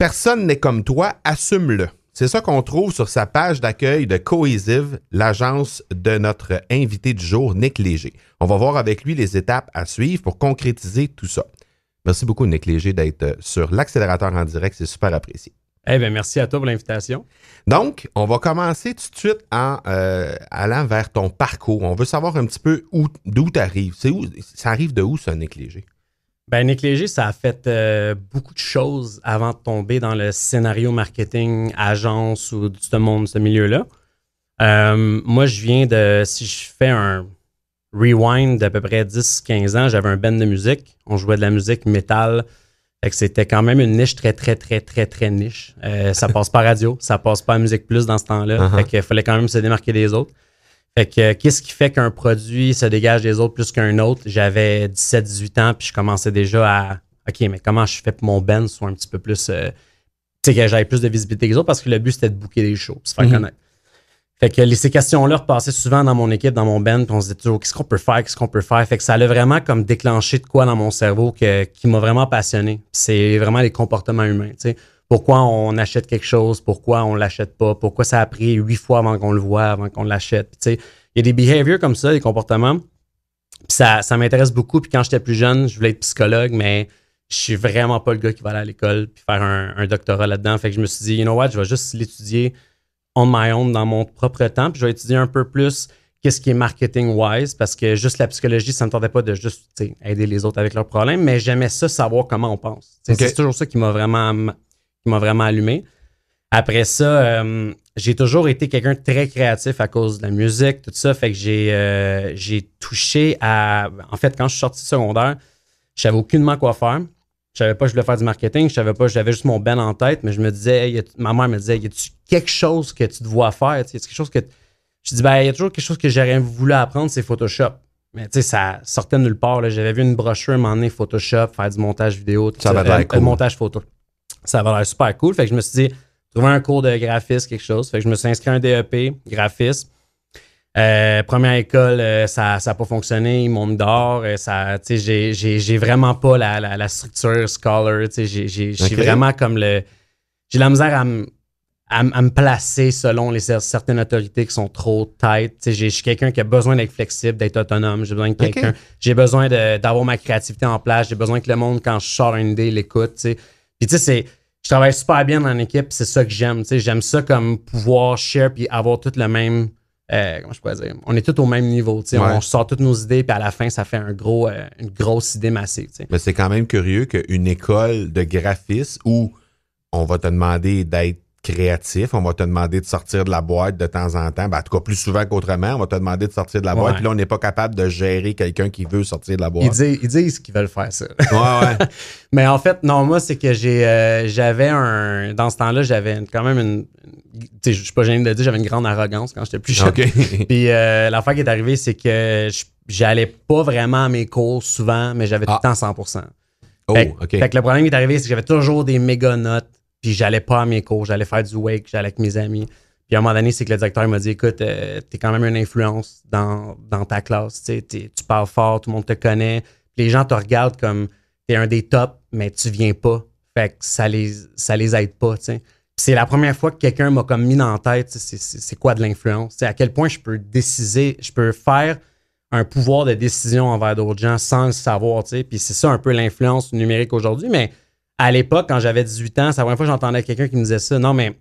Personne n'est comme toi, assume-le. C'est ça qu'on trouve sur sa page d'accueil de Cohesive, l'agence de notre invité du jour, Nick Léger. On va voir avec lui les étapes à suivre pour concrétiser tout ça. Merci beaucoup, Nick Léger, d'être euh, sur l'accélérateur en direct. C'est super apprécié. Eh bien, merci à toi pour l'invitation. Donc, on va commencer tout de suite en euh, allant vers ton parcours. On veut savoir un petit peu d'où tu arrives. ça arrive de où, ça Nick Léger? Ben, Nick Léger, ça a fait euh, beaucoup de choses avant de tomber dans le scénario marketing, agence ou tout ce monde, ce milieu-là. Euh, moi, je viens de. Si je fais un rewind d'à peu près 10-15 ans, j'avais un band de musique. On jouait de la musique métal. Fait que c'était quand même une niche très, très, très, très, très niche. Euh, ça passe pas radio, ça passe pas à Musique Plus dans ce temps-là. Uh-huh. Il fallait quand même se démarquer des autres. Fait que euh, qu'est-ce qui fait qu'un produit se dégage des autres plus qu'un autre? J'avais 17-18 ans, puis je commençais déjà à OK, mais comment je fais pour mon Ben soit un petit peu plus euh, tu sais, que j'avais plus de visibilité que les autres parce que le but c'était de booker des shows, se faire mhm. connaître. Fait que ces questions-là repassaient souvent dans mon équipe, dans mon band, puis on se disait toujours qu'est-ce qu'on peut faire, qu'est-ce qu'on peut faire. Fait que ça allait vraiment comme déclenché de quoi dans mon cerveau qui m'a vraiment passionné. C'est vraiment les comportements humains. tu sais pourquoi on achète quelque chose, pourquoi on l'achète pas, pourquoi ça a pris huit fois avant qu'on le voit, avant qu'on l'achète. Il y a des behaviors comme ça, des comportements. ça, ça m'intéresse beaucoup. Puis quand j'étais plus jeune, je voulais être psychologue, mais je suis vraiment pas le gars qui va aller à l'école puis faire un, doctorat là-dedans. Fait que je me suis dit, you know what, je vais juste l'étudier on my own dans mon propre temps. Puis je vais étudier un peu plus qu'est-ce qui est marketing-wise parce que juste la psychologie, ça ne me tentait pas de juste aider les autres avec leurs problèmes, mais j'aimais ça savoir comment on pense. C'est toujours ça qui m'a vraiment qui m'a vraiment allumé. Après ça, euh, j'ai toujours été quelqu'un de très créatif à cause de la musique, tout ça. Fait que j'ai, euh, j'ai touché à. En fait, quand je suis sorti secondaire, je savais aucunement quoi faire. Je savais pas que je voulais faire du marketing, je savais pas, j'avais juste mon ben en tête, mais je me disais, ma mère me disait, y a-tu quelque chose que tu te faire? y a quelque chose que. Je dis, ben, y a toujours quelque chose que j'aurais voulu apprendre, c'est Photoshop. Mais tu sais, ça sortait de nulle part. J'avais vu une brochure m'emmener Photoshop, faire du montage vidéo, tout ça. va montage photo ça va l'air super cool. Fait que je me suis dit, trouver un cours de graphisme, quelque chose. Fait que je me suis inscrit à un DEP, graphisme. Euh, première école, euh, ça n'a ça pas fonctionné, ils m'ont mis dehors. Euh, j'ai, vraiment pas la, structure scholar. J'ai, vraiment comme le. J'ai la misère à me. placer selon les certaines autorités qui sont trop tight. Je suis quelqu'un qui a besoin d'être flexible, d'être autonome. J'ai besoin de quelqu'un. J'ai besoin d'avoir ma créativité en place. J'ai besoin que le monde, quand je sors une idée, l'écoute. Puis tu sais, c'est je travaille super bien en équipe, c'est ça que j'aime. J'aime ça comme pouvoir share puis avoir tout le même. Euh, comment je pourrais dire? On est tous au même niveau. On sort toutes nos idées, puis à la fin, ça fait un gros, euh, une grosse idée massive. Mais c'est quand même curieux qu'une école de graphisme où on va te demander d'être créatif. On va te demander de sortir de la boîte de temps en temps. Ben, en tout cas, plus souvent qu'autrement, on va te demander de sortir de la boîte. Puis là, on n'est pas capable de gérer quelqu'un qui veut sortir de la boîte. Ils disent, ils disent qu'ils veulent faire ça. Ouais, ouais. Mais en fait, non, moi, c'est que j'ai, euh, j'avais un. Dans ce temps-là, j'avais quand même une. Je suis pas gêné de le dire, j'avais une grande arrogance quand j'étais plus jeune. Puis euh, l'affaire qui est arrivée, c'est que j'allais pas vraiment à mes cours souvent, mais j'avais tout ah. le temps 100 oh, le problème qui est arrivé, c'est que j'avais toujours des méga notes puis j'allais pas à mes cours, j'allais faire du wake, j'allais avec mes amis. Puis à un moment donné, c'est que le directeur m'a dit Écoute, tu euh, t'es quand même une influence dans, ta classe. Tu parles fort, tout le monde te connaît. les gens te regardent comme t'es un des tops, mais tu viens pas. Fait que ça les, ça les aide pas. c'est la première fois que quelqu'un m'a comme mis dans la tête c'est, quoi de l'influence. À quel point je peux décider, je peux faire un pouvoir de décision envers d'autres gens sans le savoir. T'sais. Puis c'est ça un peu l'influence numérique aujourd'hui, mais à l'époque, quand j'avais 18 ans, c'est la première fois que j'entendais quelqu'un qui me disait ça. Non, mais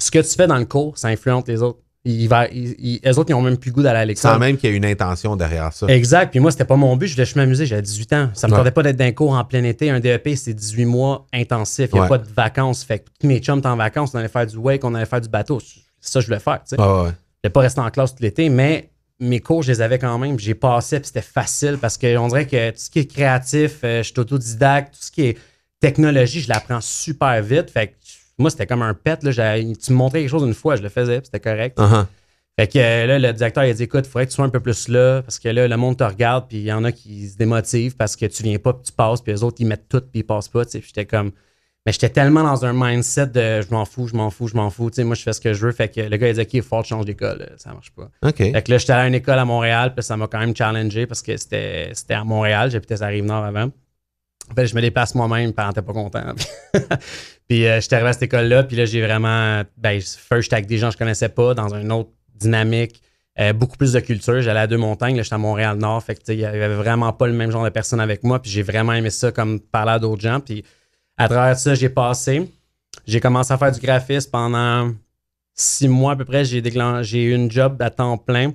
ce que tu fais dans le cours, ça influence les autres. Il va, les autres, ils n'ont même plus goût d'aller à l'école. Sans même qu'il y ait une intention derrière ça. Exact. Puis moi, c'était pas mon but. Je voulais juste m'amuser. J'avais 18 ans. Ça ne me contentait pas d'être d'un cours en plein été. Un DEP, c'est 18 mois intensif. Il n'y a pas de vacances. Fait que mes chums étaient en vacances. On allait faire du wake, on allait faire du bateau. Ça, je voulais faire. Je pas resté en classe tout l'été, mais mes cours, je les avais quand même. J'ai passé, c'était facile parce qu'on dirait que tout ce qui est créatif, euh, je suis autodidacte, tout ce qui est technologie, je l'apprends super vite. Fait moi, c'était comme un pet. Là, tu me montrais quelque chose une fois, je le faisais, c'était correct. Uh-huh. Fait que euh, là, le directeur, il a dit écoute, il faudrait que tu sois un peu plus là, parce que là, le monde te regarde, puis il y en a qui se démotivent parce que tu viens pas, puis tu passes, puis les autres, ils mettent tout, puis ils passent pas. j'étais comme. Mais j'étais tellement dans un mindset de je m'en fous, je m'en fous, je m'en fous. moi, je fais ce que je veux. Fait que le gars, il dit OK, il faut que change d'école. Ça marche pas. Fait que là, j'étais allé à une école à Montréal, puis ça m'a quand même challengé parce que c'était à Montréal. J'habitais à Rive-Nord avant. Ben, je me déplace moi-même, parents n'étaient pas content. puis je euh, j'étais arrivé à cette école-là, puis là, j'ai vraiment. Ben, first, avec des gens que je connaissais pas, dans une autre dynamique, euh, beaucoup plus de culture. J'allais à deux montagnes, là, j'étais à Montréal-Nord, fait que, il n'y avait vraiment pas le même genre de personnes avec moi, puis j'ai vraiment aimé ça comme parler à d'autres gens. Puis à travers ça, j'ai passé. J'ai commencé à faire du graphisme pendant six mois à peu près. J'ai, j'ai eu une job à temps plein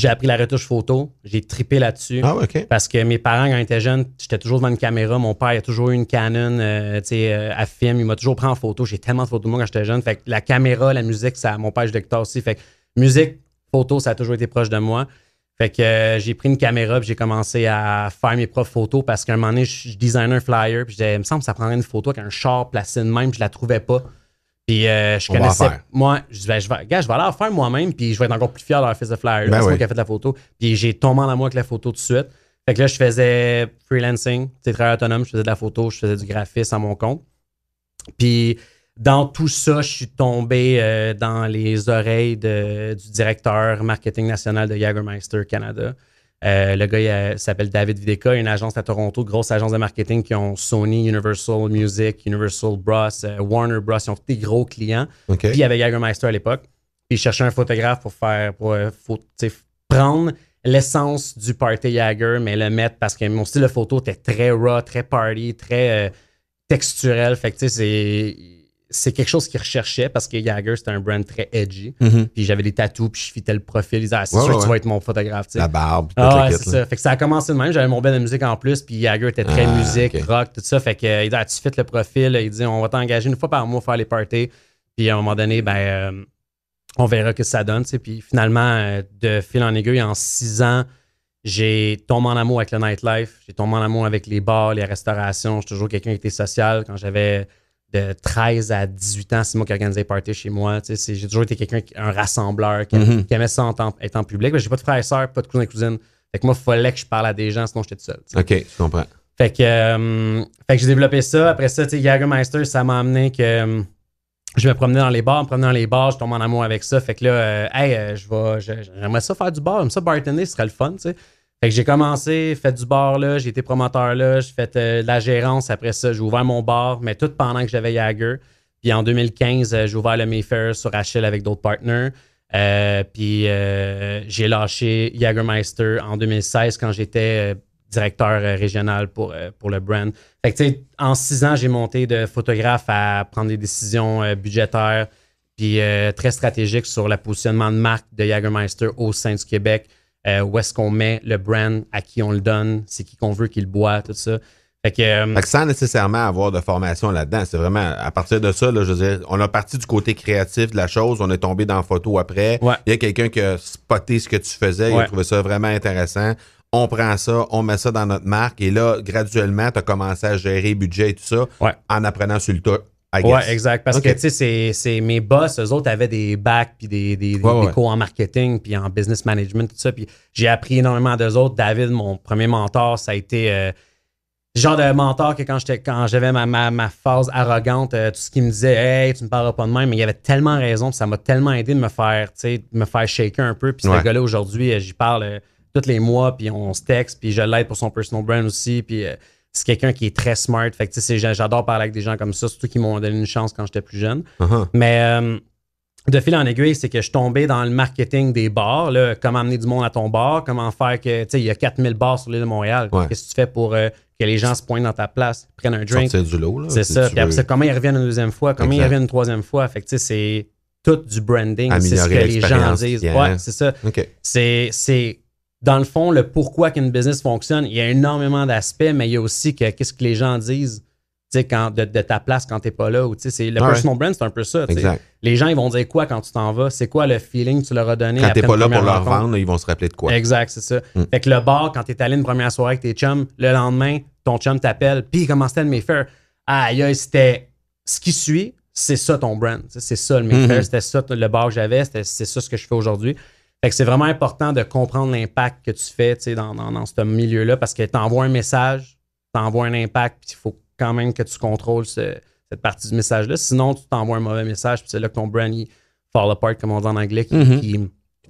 j'ai appris la retouche photo, j'ai tripé là-dessus. Ah parce que mes parents, quand étaient jeunes, j'étais toujours devant une caméra. Mon père a toujours eu une Canon euh, tu euh, à film. Il m'a toujours pris en photo. J'ai tellement de photos de moi quand j'étais jeune. Fait que la caméra, la musique, ça, mon père, je lecteur aussi. Fait que musique, photo, ça a toujours été proche de moi. Fait que euh, j'ai pris une caméra j'ai commencé à faire mes propres photos parce qu'à un moment donné, je, je designais un flyer puis je il me semble que ça prendrait une photo avec un char placé de même je je la trouvais pas. Puis euh, je connaissais. Moi, je disais, ben, je vais, aller en faire moi-même, puis je vais être encore plus fier de l'Office de flyer. Ben c'est moi qui ai fait la photo. Puis j'ai tombé en amour avec la photo tout de suite. Fait que là, je faisais freelancing, c'est très autonome, je faisais de la photo, je faisais du graphisme à mon compte. Puis dans tout ça, je suis tombé euh, dans les oreilles du directeur marketing national de Jagermeister Canada. Euh, le gars euh, s'appelle David a une agence à Toronto, grosse agence de marketing qui ont Sony, Universal Music, Universal Bros, euh, Warner Bros. Ils ont des gros clients. Puis il y avait Jagermeister à l'époque. Puis il cherchait un photographe pour faire, pour, prendre l'essence du party Jagger, mais le mettre parce que mon style de photo était très raw, très party, très texturel. Fait que tu sais, c'est c'est quelque chose qu'ils recherchaient parce que Jagger, c'était un brand très edgy. Mhm. Puis j'avais des tatous, puis je fitais le profil. Ils disaient, ah, c'est sûr que tu vas être mon photographe. La barbe. Ah, ça. Fait que ça a commencé de même. J'avais mon band de musique en plus. Puis Jagger était très ah, musique, rock, tout ça. Fait que, il dit, ah, tu fites le profil. Il dit, on va t'engager une fois par mois faire les parties. Puis à un moment donné, ben, euh, on verra que ça donne. Puis finalement, euh, de fil en aiguille, en six ans, j'ai tombé en amour avec le nightlife. J'ai tombé en amour avec les bars, les restaurations. Je toujours quelqu'un qui était social. Quand j'avais de 13 à 18 ans, c'est moi qui organisais les parties chez moi. J'ai toujours été quelqu'un, un rassembleur, mm-hmm. qui, aimait ça en être en public. J'ai pas de frères et sœurs, pas de cousins et cousines. Fait que moi, il fallait que je parle à des gens, sinon j'étais tout seul. OK, je comprends. Fait que, euh, que j'ai développé ça. Après ça, Meister, ça m'a amené que euh, je me promenais dans les bars, me promenais dans les bars, je tombe en amour avec ça. Fait que là, euh, hey, je vais, j'aimerais ça faire du bar, comme ça, bartender, ce serait le fun, tu sais. Fait que j'ai commencé, fait du bar là, j'ai été promoteur là, j'ai fait euh, la gérance après ça, j'ai ouvert mon bar, mais tout pendant que j'avais Jager. Puis en 2015, euh, j'ai ouvert le Mayfair sur Rachel avec d'autres partners. Euh, puis j'ai lâché Jagermeister en 2016 quand j'étais directeur régional pour, pour le brand. en six ans, j'ai monté de photographe à prendre des décisions budgétaires puis très stratégiques sur le positionnement de marque de Jagermeister au sein du Québec – euh, où est-ce qu'on met le brand, à qui on le donne, c'est qui qu'on veut qu'il boit, tout ça. Fait que, euh, fait que, sans nécessairement avoir de formation là-dedans, c'est vraiment à partir de ça, là, je veux dire, on a parti du côté créatif de la chose, on est tombé dans la photo après. Il y a quelqu'un qui a spoté ce que tu faisais, il a trouvé ça vraiment intéressant. On prend ça, on met ça dans notre marque et là, graduellement, tu as commencé à gérer budget et tout ça en apprenant sur le tas exact. Parce que, tu sais, c'est mes boss, eux autres avaient des bacs, puis des, des, cours en marketing, puis en business management, tout ça. Puis j'ai appris énormément d'eux autres. David, mon premier mentor, ça a été euh, le genre de mentor que quand j'étais quand j'avais ma, ma, phase arrogante, euh, tout ce qu'il me disait, hey, tu me parleras pas de même, mais il avait tellement raison, ça m'a tellement aidé de me faire, me faire shaker un peu. Puis ce gars-là, aujourd'hui, euh, j'y parle tous les mois, puis on se texte, puis je l'aide pour son personal brand aussi. Puis c'est quelqu'un qui est très smart. Fait que, j'adore parler avec des gens comme ça, surtout qui m'ont donné une chance quand j'étais plus jeune. Uh-huh. Mais euh, de fil en aiguille, c'est que je suis tombé dans le marketing des bars, là, comment amener du monde à ton bar, comment faire que, tu sais, il y a 4000 bars sur l'île de Montréal. Qu'est-ce que tu fais pour euh, que les gens se pointent dans ta place, prennent un drink? C'est du lot, là. C'est ça. comment ils reviennent une deuxième fois, comment ils reviennent une troisième fois. Fait que, c'est tout du branding. C'est ce que les gens disent. Ouais, c'est ça. C'est dans le fond, le pourquoi qu'une business fonctionne, il y a énormément d'aspects, mais il y a aussi qu'est-ce que les gens disent quand, de, ta place quand tu n'es pas là. Ou, c'est, le personal brand, c'est un peu ça. Les gens, ils vont dire quoi quand tu t'en vas? C'est quoi le feeling que tu leur as donné? Quand n'es pas là pour leur vendre, ils vont se rappeler de quoi? Exact, c'est ça. Mm. Fait que le bar, quand tu es allé une première soirée avec tes chums, le lendemain, ton chum t'appelle, puis comment c'était le Mayfair? Aïe, ah, c'était ce qui suit, c'est ça ton brand. C'est ça le Mayfair, mm-hmm. c'était ça le bar que j'avais, c'est ça ce que je fais aujourd'hui. Fait que c'est vraiment important de comprendre l'impact que tu fais dans, dans, dans ce milieu-là parce que tu envoies un message, tu envoies un impact, puis il faut quand même que tu contrôles cette partie du message-là. Sinon, tu t'envoies un mauvais message, puis c'est là que ton brandy fall apart, comme on dit en anglais, qui, mm-hmm.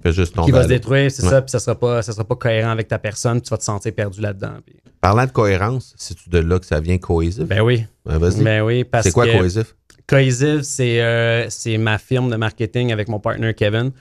qui, va se détruire, c'est ça, puis ça ne sera, pas, cohérent avec ta personne, tu vas te sentir perdu là-dedans. Parlant de cohérence, c'est-tu de là que ça vient cohésif? Ben oui. Ben, ben C'est quoi cohésif? Cohésif, euh, c'est ma firme de marketing avec mon partenaire Kevin.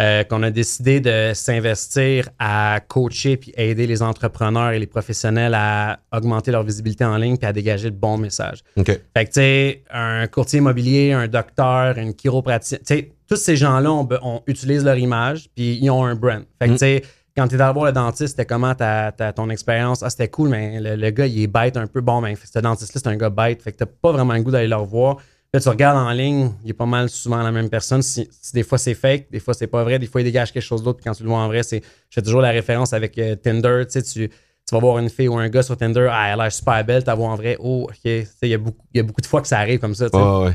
Euh, qu'on a décidé de s'investir à coacher puis aider les entrepreneurs et les professionnels à augmenter leur visibilité en ligne puis à dégager le bon message. Fait que, tu sais, un courtier immobilier, un docteur, une chiropraticienne, tu sais, tous ces gens-là, on, utilise leur image puis ils ont un brand. Fait que, mm. tu sais, quand tu es allé voir le dentiste, comment t as, ton expérience? Ah, c'était cool, mais le, gars, il est bête un peu. Bon, mais ben, ce dentiste-là, c'est un gars bête. Fait que t'as pas vraiment le goût d'aller le voir. Là, tu regardes en ligne, il est pas mal souvent la même personne. Si, des fois c'est fake, des fois c'est pas vrai, des fois il dégage quelque chose d'autre. Puis quand tu le vois en vrai, c'est. Je fais toujours la référence avec euh, Tinder. Tu, sais, tu, vas voir une fille ou un gars sur Tinder, ah, elle a l'air super belle, la vois en vrai, oh, ok. il y, a beaucoup, de fois que ça arrive comme ça. Tu sais.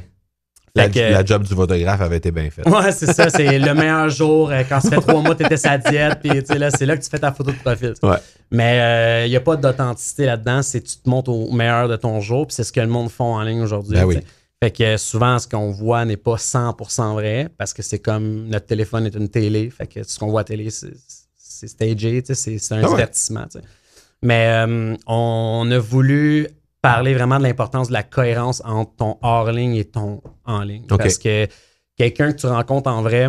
La, job du photographe avait été bien faite. Ouais, c'est ça. C'est le meilleur jour euh, quand ça fait trois mois, étais sa diète. Puis là, c'est là que tu fais ta photo de profil. Ouais. Mais il euh, n'y a pas d'authenticité là-dedans. C'est tu te montes au meilleur de ton jour. Puis c'est ce que le monde font en ligne aujourd'hui. Ben oui. Fait que souvent, ce qu'on voit n'est pas 100% vrai parce que c'est comme notre téléphone est une télé. Fait que ce qu'on voit à télé, c'est stagé, c'est un ah divertissement. Mais euh, on a voulu parler vraiment de l'importance de la cohérence entre ton hors-ligne et ton en-ligne. Parce que quelqu'un que tu rencontres en vrai,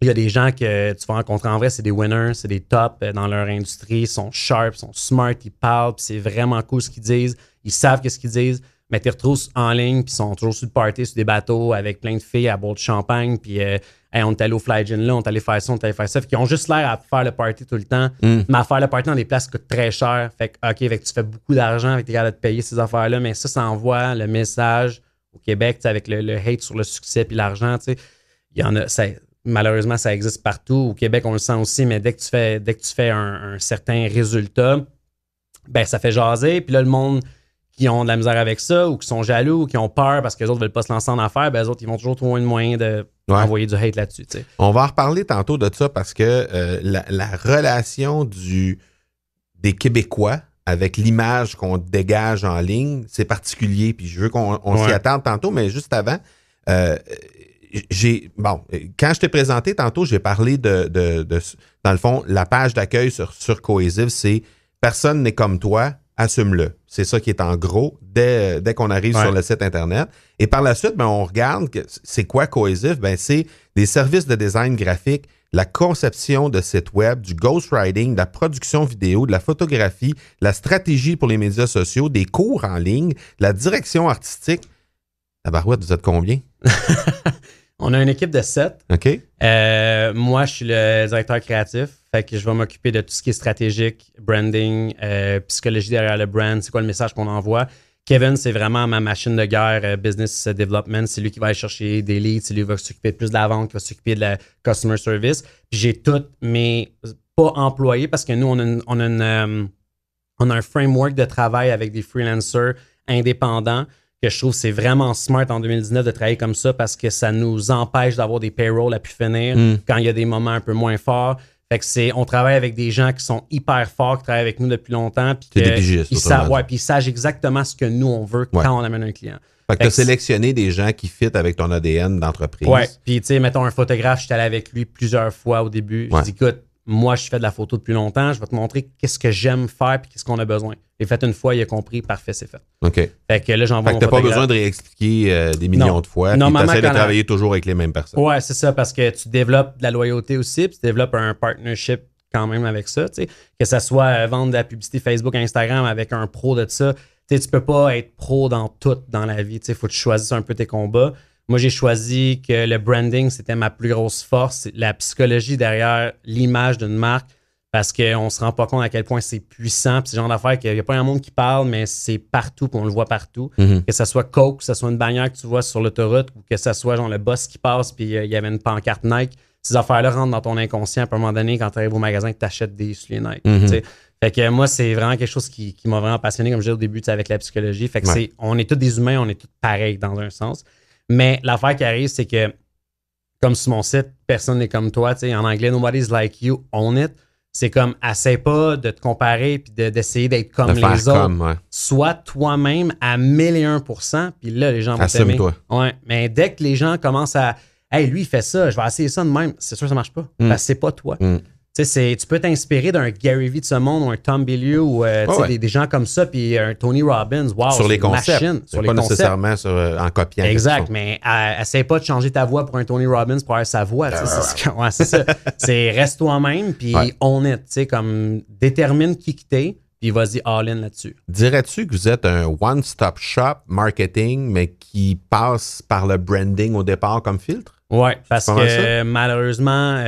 il y a des gens que tu vas rencontrer en vrai, c'est des winners, c'est des tops euh, dans leur industrie, ils sont sharp, ils sont smart, ils parlent, c'est vraiment cool ce qu'ils disent, ils savent ce qu'ils disent mais tu retrouves en ligne, puis sont toujours sur le party, sur des bateaux, avec plein de filles à bord de champagne, puis euh, on est allé au Fly Gin là, on est allé faire ça, on est allé faire ça. Fait ont juste l'air à faire le party tout le temps, mm. mais à faire le party dans des places qui coûtent très cher. Fait que, OK, tu fais beaucoup d'argent, avec tes gars de te payer ces affaires-là, mais ça, ça envoie le message au Québec, avec le, hate sur le succès puis l'argent, tu sais. Il y en a, malheureusement, ça existe partout. Au Québec, on le sent aussi, mais dès que tu fais, dès que tu fais un, un certain résultat, ben ça fait jaser, puis là, le monde qui ont de la misère avec ça ou qui sont jaloux ou qui ont peur parce que les autres veulent pas se lancer en affaires, ben les autres, ils vont toujours trouver un moyen de envoyer du hate là-dessus. On va en reparler tantôt de ça parce que euh, la, relation du, des Québécois avec l'image qu'on dégage en ligne, c'est particulier. Puis je veux qu'on s'y attende tantôt, mais juste avant, euh, j'ai bon, quand je t'ai présenté tantôt, j'ai parlé de, dans le fond, la page d'accueil sur, sur c'est personne n'est comme toi, assume-le. C'est ça qui est en gros dès, qu'on arrive sur le site Internet. Et par la suite, ben, on regarde c'est quoi Cohésif? Ben, c'est des services de design graphique, la conception de sites web, du ghostwriting, de la production vidéo, de la photographie, la stratégie pour les médias sociaux, des cours en ligne, la direction artistique. La barouette, vous êtes combien? On a une équipe de sept. OK. Euh, moi, je suis le directeur créatif. Fait que je vais m'occuper de tout ce qui est stratégique, branding, euh, psychologie derrière le brand, c'est quoi le message qu'on envoie. Kevin, c'est vraiment ma machine de guerre, euh, business development. C'est lui qui va aller chercher des leads, c'est lui qui va s'occuper plus de la vente, qui va s'occuper de la customer service. j'ai toutes mes pas employés parce que nous, on a, on a un framework de travail avec des freelancers indépendants que je trouve c'est vraiment smart en 2019 de travailler comme ça parce que ça nous empêche d'avoir des payrolls à pu finir mm. quand il y a des moments un peu moins forts. Fait que c'est, on travaille avec des gens qui sont hyper forts, qui travaillent avec nous depuis longtemps, puis ils, savent, ouais, puis ils savent exactement ce que nous on veut quand on amène un client. Fait que tu sélectionné des gens qui fit avec ton ADN d'entreprise. Ouais. Puis, tu sais, mettons un photographe, je suis allé avec lui plusieurs fois au début. Je dis, écoute, moi, je fais de la photo depuis longtemps, je vais te montrer qu'est-ce que j'aime faire et qu'est-ce qu'on a besoin. Et fait une fois, il a compris, parfait, c'est fait. OK. Fait que là, j'envoie t'as pas besoin de réexpliquer euh, des millions de fois. Non, essaies de travailler toujours avec les mêmes personnes. Ouais, c'est ça, parce que tu développes de la loyauté aussi, puis tu développes un partnership quand même avec ça, tu Que ça soit euh, vendre de la publicité Facebook, Instagram avec un pro de ça. Tu sais, tu peux pas être pro dans tout dans la vie, Il Faut que tu choisisses un peu tes combats. Moi, j'ai choisi que le branding, c'était ma plus grosse force, la psychologie derrière l'image d'une marque, parce qu'on ne se rend pas compte à quel point c'est puissant. C'est le genre d'affaire qu'il n'y a pas un monde qui parle, mais c'est partout, qu'on on le voit partout. Mm-hmm. Que ce soit Coke, que ce soit une bannière que tu vois sur l'autoroute, ou que ce soit genre le boss qui passe, puis euh, il y avait une pancarte Nike. Ces affaires-là rentrent dans ton inconscient, à un moment donné, quand tu arrives au magasin, que tu achètes des souliers Nike. Mm-hmm. Fait que moi, c'est vraiment quelque chose qui, m'a vraiment passionné, comme je disais au début, avec la psychologie. Fait que c'est, on est tous des humains, on est tous pareils dans un sens. Mais l'affaire qui arrive, c'est que, comme sur mon site, personne n'est comme toi. Tu sais, En anglais, nobody's like you, own it. C'est comme, assez pas de te comparer puis d'essayer d'être comme les autres. Soit Sois toi-même à 1001%, puis là, les gens vont t'aimer. toi ouais. Mais dès que les gens commencent à, hey, lui, il fait ça, je vais essayer ça de même, c'est sûr que ça marche pas. Hmm. Parce que c'est pas toi. Hmm tu peux t'inspirer d'un Gary Vee de ce monde ou un Tom Billieux ou euh, des, gens comme ça, puis euh, un Tony Robbins. Wow, sur les concepts. pas nécessairement euh, en copiant. Exact, mais euh, pas de changer ta voix pour un Tony Robbins pour avoir sa voix. Ah, c'est ça. C'est reste toi-même, puis on est. Comme détermine qui t'es, puis vas-y all-in là-dessus. Dirais-tu que vous êtes un one-stop shop marketing, mais qui passe par le branding au départ comme filtre? Oui, parce que malheureusement,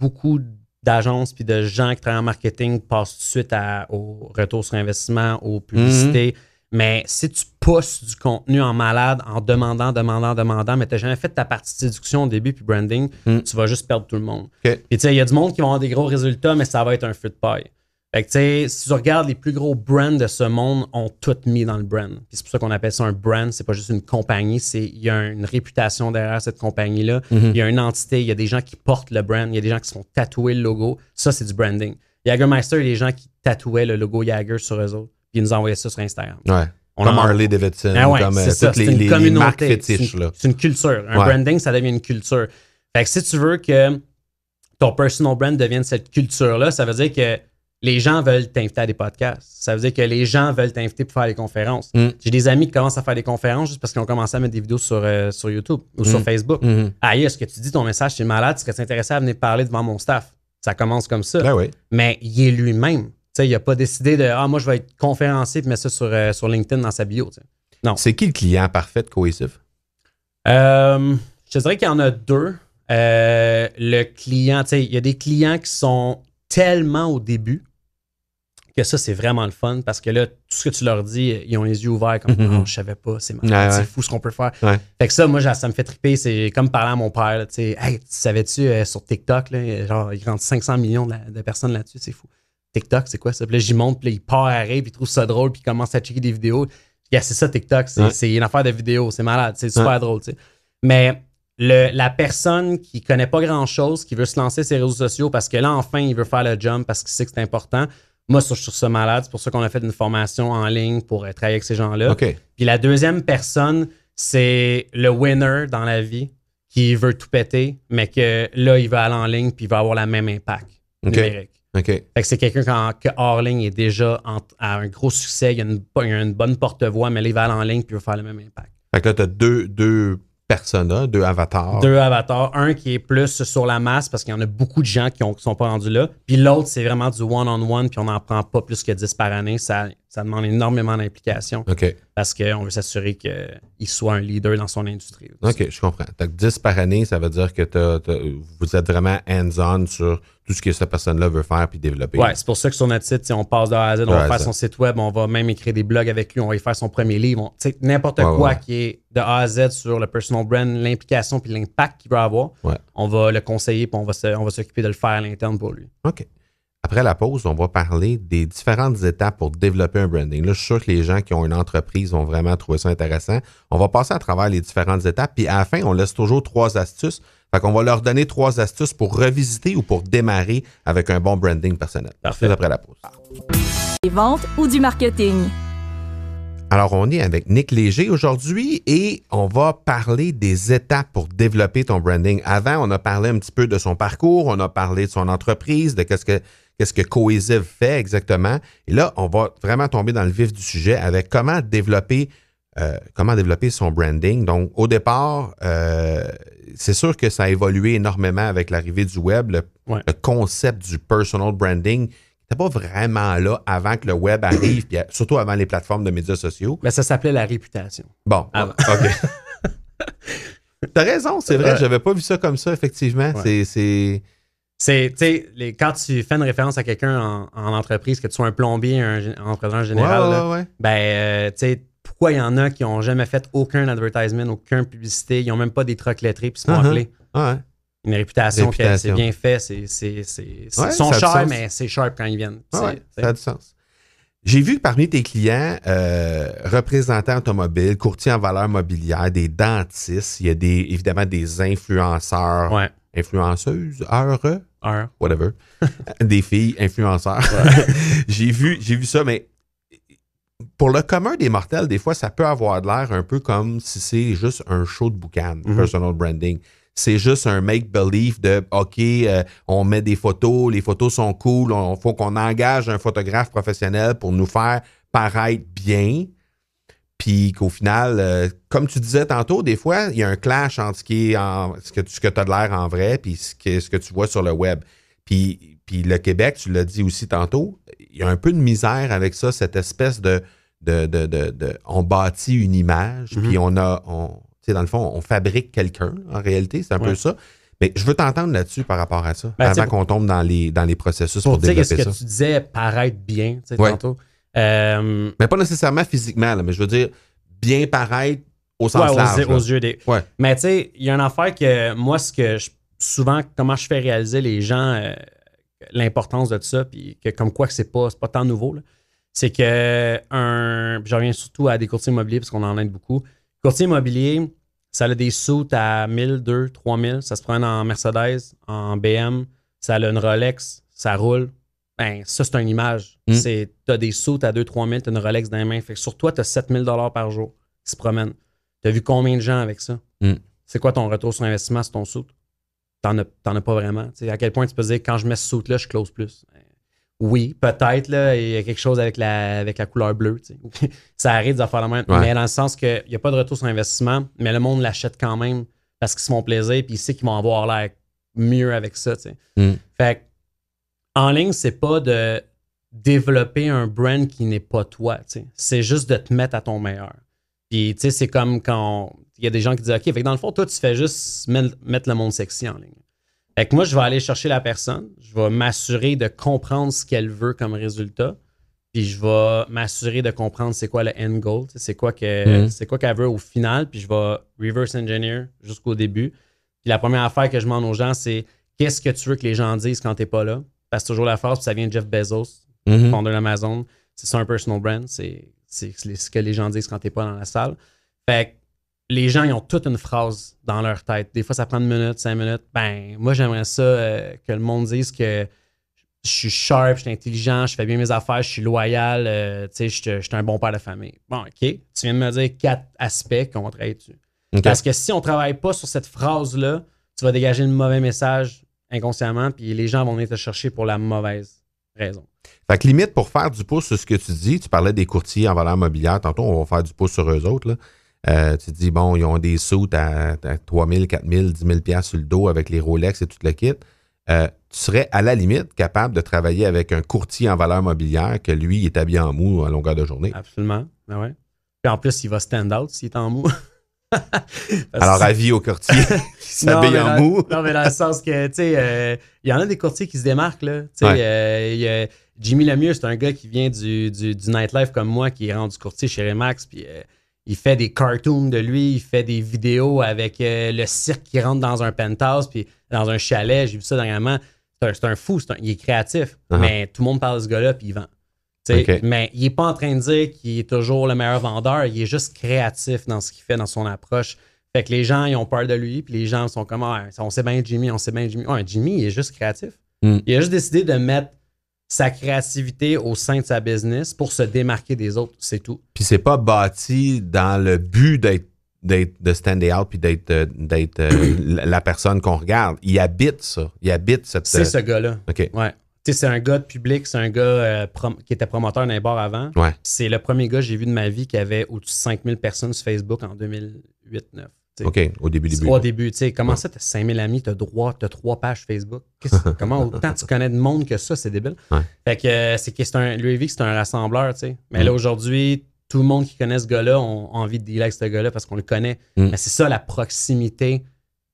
beaucoup de d'agences puis de gens qui travaillent en marketing passent tout de suite au retour sur investissement, aux publicités. Mhm. Mais si tu pousses du contenu en malade, en demandant, demandant, demandant, mais tu n'as jamais fait ta partie de séduction au début puis branding, mhm. tu vas juste perdre tout le monde. il y a du monde qui va avoir des gros résultats, mais ça va être un feu de paille. Fait que, si tu regardes les plus gros brands de ce monde, ont tout mis dans le brand. c'est pour ça qu'on appelle ça un brand. C'est pas juste une compagnie. C'est, il y a une réputation derrière cette compagnie-là. Mhm. Il y a une entité. Il y a des gens qui portent le brand. Il y a des gens qui se font tatouer le logo. Ça, c'est du branding. Jagermeister, il y a des gens qui tatouaient le logo Jager sur eux autres. Puis ils nous envoyaient ça sur Instagram. Ouais. On comme Harley Davidson. Ah comme euh, toutes les, une marques fétiches. C'est une, culture. Un branding, ça devient une culture. Fait que si tu veux que ton personal brand devienne cette culture-là, ça veut dire que les gens veulent t'inviter à des podcasts. Ça veut dire que les gens veulent t'inviter pour faire des conférences. Mm. J'ai des amis qui commencent à faire des conférences juste parce qu'ils ont commencé à mettre des vidéos sur, euh, sur YouTube ou sur mm. Facebook. Mm-hmm. est-ce que tu dis ton message, es malade, tu serais intéressé à venir parler devant mon staff. Ça commence comme ça. Ben Mais il est lui-même. il n'a pas décidé de Ah, moi, je vais être conférencier et mettre ça euh, sur, LinkedIn dans sa bio. Non. C'est qui le client parfait de Cohésif? Euh, je dirais qu'il y en a deux. le client, tu sais, il y a des clients qui sont tellement au début que ça, c'est vraiment le fun parce que là, tout ce que tu leur dis, ils ont les yeux ouverts comme mm-hmm. non, je savais pas, c'est fou ce qu'on peut faire. Fait que ça, moi, ça me fait tripper, C'est comme parler à mon père, tu hey, tu savais-tu euh, sur TikTok, là, genre, il rentre 500 millions de, personnes là-dessus, c'est fou. TikTok, c'est quoi ça? Puis j'y monte, puis là, il part à puis il trouve ça drôle, puis il commence à checker des vidéos. Yeah, c'est ça, TikTok, c'est une affaire de vidéos, c'est malade, c'est super drôle, tu sais. Mais la personne qui connaît pas grand-chose, qui veut se lancer ses réseaux sociaux parce que là, enfin, il veut faire le jump parce qu'il sait que c'est important, moi, je sur ça malade. C'est pour ça qu'on a fait une formation en ligne pour euh, travailler avec ces gens-là. Puis la deuxième personne, c'est le winner dans la vie qui veut tout péter, mais que là, il va aller en ligne puis il va avoir le même impact numérique. Fait que c'est quelqu'un qui, hors ligne, est déjà à un gros succès, il a une, a une bonne porte-voix, mais là, il va aller en ligne puis il va faire le même impact. Fait que là, tu as deux, deux personne deux avatars. Deux avatars. Un qui est plus sur la masse parce qu'il y en a beaucoup de gens qui ne sont pas rendus là. Puis l'autre, c'est vraiment du one-on-one, puis on n'en prend pas plus que 10 par année. Ça, ça demande énormément d'implication. Parce qu'on veut s'assurer qu'il soit un leader dans son industrie. OK, je comprends. Donc, 10 par année, ça veut dire que vous êtes vraiment hands-on sur tout ce que cette personne-là veut faire puis développer. Oui, c'est pour ça que sur notre site, on passe de A à Z, on va faire son site web, on va même écrire des blogs avec lui, on va y faire son premier livre. N'importe quoi qui est de A à Z sur le personal brand, l'implication puis l'impact qu'il va avoir, on va le conseiller et on va s'occuper de le faire à l'interne pour lui. OK. Après la pause, on va parler des différentes étapes pour développer un branding. Là, je suis sûr que les gens qui ont une entreprise vont vraiment trouver ça intéressant. On va passer à travers les différentes étapes, puis à la fin, on laisse toujours trois astuces. Fait qu'on va leur donner trois astuces pour revisiter ou pour démarrer avec un bon branding personnel. Parfait. après la pause. Des ventes ou du marketing? Alors, on est avec Nick Léger aujourd'hui et on va parler des étapes pour développer ton branding. Avant, on a parlé un petit peu de son parcours, on a parlé de son entreprise, de qu'est-ce que qu'est-ce que Cohesive fait exactement. Et là, on va vraiment tomber dans le vif du sujet avec comment développer, euh, comment développer son branding. Donc, au départ, euh, c'est sûr que ça a évolué énormément avec l'arrivée du web, le, concept du personal branding n'était pas vraiment là avant que le web arrive, surtout avant les plateformes de médias sociaux. Mais ça s'appelait la réputation. Bon, ah OK. T'as raison, c'est vrai, j'avais pas vu ça comme ça, effectivement. C'est c'est, les, quand tu fais une référence à quelqu'un en, entreprise, que tu sois un plombier, un, entrepreneur général, ben, euh, tu sais, pourquoi il y en a qui n'ont jamais fait aucun advertisement, aucune publicité, ils n'ont même pas des trocs lettrés puis se font uh-huh. Une réputation, c'est bien fait, c'est, ils sont chers mais c'est cher quand ils viennent. ça a du sens. J'ai vu parmi tes clients, euh, représentants automobiles, courtiers en valeur mobilière, des dentistes, il y a des, évidemment des influenceurs influenceuse, heureux, euh, whatever, des filles influenceurs. j'ai vu, j'ai vu ça, mais pour le commun des mortels, des fois, ça peut avoir de l'air un peu comme si c'est juste un show de boucan, mhm. personal branding. C'est juste un make-believe de OK, euh, on met des photos, les photos sont cool, on faut qu'on engage un photographe professionnel pour nous faire paraître bien puis qu'au final, euh, comme tu disais tantôt, des fois, il y a un clash entre ce, que, tu as de l'air en vrai puis ce que, tu vois sur le web. Puis, puis le Québec, tu l'as dit aussi tantôt, il y a un peu de misère avec ça, cette espèce de. de, de, de, on bâtit une image, mhm. puis on a. On, dans le fond, on fabrique quelqu'un, en réalité, c'est un peu ça. Mais je veux t'entendre là-dessus par rapport à ça, ben, avant qu'on tombe dans les, dans les processus pour, développer ça. ce que tu disais, paraître bien, tu sais tantôt. Euh, mais pas nécessairement physiquement, mais je veux dire, bien paraître au sens large. Aux, aux yeux des... Ouais. Mais tu sais, il y a une affaire que moi, ce que je, souvent, comment je fais réaliser les gens euh, l'importance de tout ça, puis que comme quoi que c'est pas, pas tant nouveau, c'est que un. Je reviens surtout à des courtiers immobiliers, parce qu'on en aide beaucoup. Courtier immobilier, ça a des soutes à 1000, 2, 3000. Ça se prend en Mercedes, en BM, ça a une Rolex, ça roule, ben, ça, c'est une image. Mm. t'as des sous, as 2-3 000, t'as une Rolex dans les mains. Fait que sur toi, t'as 7000$ 000 par jour qui se promènent. T'as vu combien de gens avec ça? Mm. C'est quoi ton retour sur investissement sur ton Tu T'en as, as, pas vraiment. à quel point tu peux dire, quand je mets ce sous là je close plus? Ben, oui, peut-être, là, il y a quelque chose avec la, couleur bleue. ça arrive de faire la même. Mais dans le sens qu'il n'y a pas de retour sur investissement, mais le monde l'achète quand même parce qu'ils se font plaisir puis ils savent qu'ils vont avoir l'air mieux avec ça. Mm. Fait que en ligne, c'est pas de développer un brand qui n'est pas toi. C'est juste de te mettre à ton meilleur. Puis, c'est comme quand il y a des gens qui disent OK, dans le fond, toi, tu fais juste mettre, le monde sexy en ligne. Fait que moi, je vais aller chercher la personne, je vais m'assurer de comprendre ce qu'elle veut comme résultat, puis je vais m'assurer de comprendre c'est quoi le end goal, c'est quoi qu'elle mhm. quoi qu'elle veut au final, puis je vais reverse engineer jusqu'au début. Puis la première affaire que je demande aux gens, c'est qu'est-ce que tu veux que les gens disent quand tu n'es pas là? Passe toujours la phrase, puis ça vient de Jeff Bezos, mhm. fondateur d'Amazon. C'est ça un personal brand. C'est ce que les gens disent quand tu n'es pas dans la salle. Fait les gens, ils ont toute une phrase dans leur tête. Des fois, ça prend une minute, cinq minutes. Ben, moi, j'aimerais ça euh, que le monde dise que je suis sharp, je suis intelligent, je fais bien mes affaires, je suis loyal, euh, tu sais, je suis un bon père de famille. Bon, OK. Tu viens de me dire quatre aspects qu'on va travailler Parce que si on ne travaille pas sur cette phrase-là, tu vas dégager le mauvais message inconsciemment, puis les gens vont venir te chercher pour la mauvaise raison. Fait que limite, pour faire du pouce sur ce que tu dis, tu parlais des courtiers en valeur mobilière, tantôt on va faire du pouce sur eux autres. Euh, tu dis, bon, ils ont des sous, à, à 3 000, 4 000, 10 000 sur le dos avec les Rolex et tout le kit. Euh, tu serais à la limite capable de travailler avec un courtier en valeur mobilière que lui, il est habillé en mou à longueur de journée. Absolument. Ben ouais. Puis en plus, il va stand out s'il est en mou. Alors, avis au courtiers qui en mou. non, mais dans le sens que, tu sais, il euh, y en a des courtiers qui se démarquent, là. Tu sais, euh, Jimmy Lemieux, c'est un gars qui vient du, nightlife comme moi, qui rentre du courtier chez Remax, puis euh, il fait des cartoons de lui, il fait des vidéos avec le cirque qui rentre dans un penthouse, puis dans un chalet. J'ai vu ça dernièrement. C'est un, fou, il est créatif, uh-huh. mais tout le monde parle de ce gars-là, puis il vend. Mais il n'est pas en train de dire qu'il est toujours le meilleur vendeur, il est juste créatif dans ce qu'il fait, dans son approche. Fait que les gens, ils ont peur de lui, puis les gens sont comme ah, on sait bien Jimmy, on sait bien Jimmy. Jimmy, il est juste créatif. Hmm. Il a juste décidé de mettre sa créativité au sein de sa business pour se démarquer des autres, c'est tout. Puis c'est pas bâti dans le but d'être de stand out puis d'être euh, euh, la personne qu'on regarde. Il habite ça. Il habite cette. C'est ce gars-là. OK. Ouais c'est un gars de public, c'est un gars euh, qui était promoteur d'un bar avant. C'est le premier gars que j'ai vu de ma vie qui avait au-dessus de 5000 personnes sur Facebook en 2008 9 OK, au début, début. Au début, tu sais, comment ça, t'as 5000 amis, t'as droit, trois pages Facebook. comment autant tu connais de monde que ça, c'est débile. Fait que euh, c'est que c'est un, c'est un rassembleur, tu sais. Mais là, mm. aujourd'hui, tout le monde qui connaît ce gars-là, a envie de dealer ce gars-là parce qu'on le connaît. Mm. Mais c'est ça, la proximité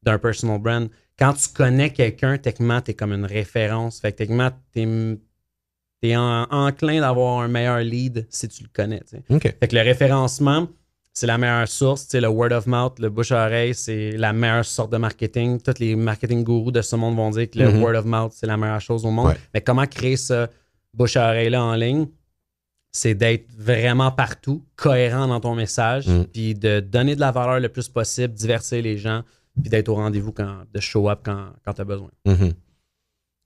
d'un personal brand quand tu connais quelqu'un, techniquement, tu es comme une référence. Fait que techniquement, tu es, enclin d'avoir un meilleur lead si tu le connais. Fait que le référencement, c'est la meilleure source. Le word of mouth, le bouche à oreille, c'est la meilleure sorte de marketing. Tous les marketing gourous de ce monde vont dire que le mm-hmm. word of mouth, c'est la meilleure chose au monde. Mais comment créer ce bouche à oreille-là en ligne? C'est d'être vraiment partout, cohérent dans ton message, mm. puis de donner de la valeur le plus possible, diverser les gens puis d'être au rendez-vous quand, de show up quand, tu as besoin. Mm-hmm.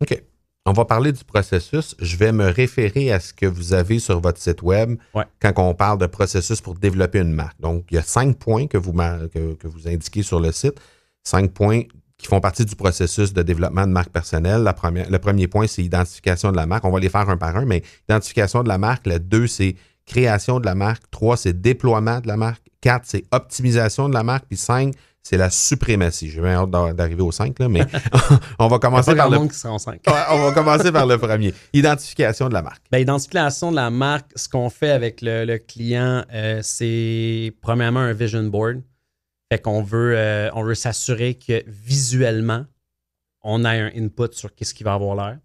OK. On va parler du processus. Je vais me référer à ce que vous avez sur votre site web quand on parle de processus pour développer une marque. Donc, il y a cinq points que vous, que, vous indiquez sur le site, cinq points qui font partie du processus de développement de marque personnelle. La première, le premier point, c'est identification de la marque. On va les faire un par un, mais identification de la marque. Le deux, c'est création de la marque. Trois, c'est déploiement de la marque. 4, c'est optimisation de la marque. Puis 5, c'est la suprématie. J'ai bien hâte d'arriver au 5, mais on va commencer par le... on va commencer par le premier. Identification de la marque. Ben, identification de la marque, ce qu'on fait avec le, client, euh, c'est premièrement un vision board. Fait qu'on veut, euh, on veut s'assurer que visuellement, on a un input sur qu'est-ce qui va avoir l'air.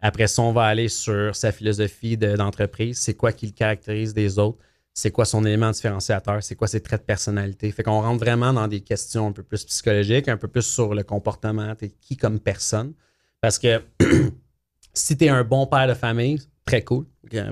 Après ça, on va aller sur sa philosophie d'entreprise, c'est quoi qui le caractérise des autres c'est quoi son élément différenciateur, c'est quoi ses traits de personnalité. Fait qu'on rentre vraiment dans des questions un peu plus psychologiques, un peu plus sur le comportement, t'es qui comme personne. Parce que si es un bon père de famille, très cool,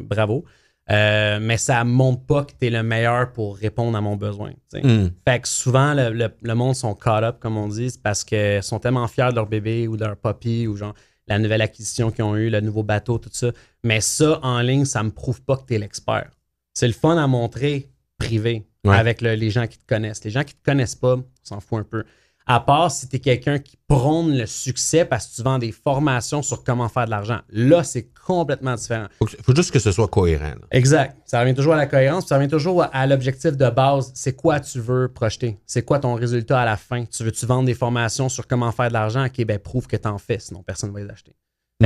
bravo. Euh, mais ça montre pas que tu es le meilleur pour répondre à mon besoin. Mm. Fait que souvent, le, monde sont caught up, comme on dit, parce qu'ils sont tellement fiers de leur bébé ou de leur papy ou genre la nouvelle acquisition qu'ils ont eue, le nouveau bateau, tout ça. Mais ça, en ligne, ça me prouve pas que tu es l'expert. C'est le fun à montrer privé avec les gens qui te connaissent. Les gens qui te connaissent pas, on s'en fout un peu. À part si tu es quelqu'un qui prône le succès parce que tu vends des formations sur comment faire de l'argent. Là, c'est complètement différent. Il faut, juste que ce soit cohérent. Exact. Ça revient toujours à la cohérence, ça revient toujours à, l'objectif de base. C'est quoi tu veux projeter? C'est quoi ton résultat à la fin? Tu veux-tu vendre des formations sur comment faire de l'argent? qui ben, prouve que tu en fais, sinon personne ne va les acheter.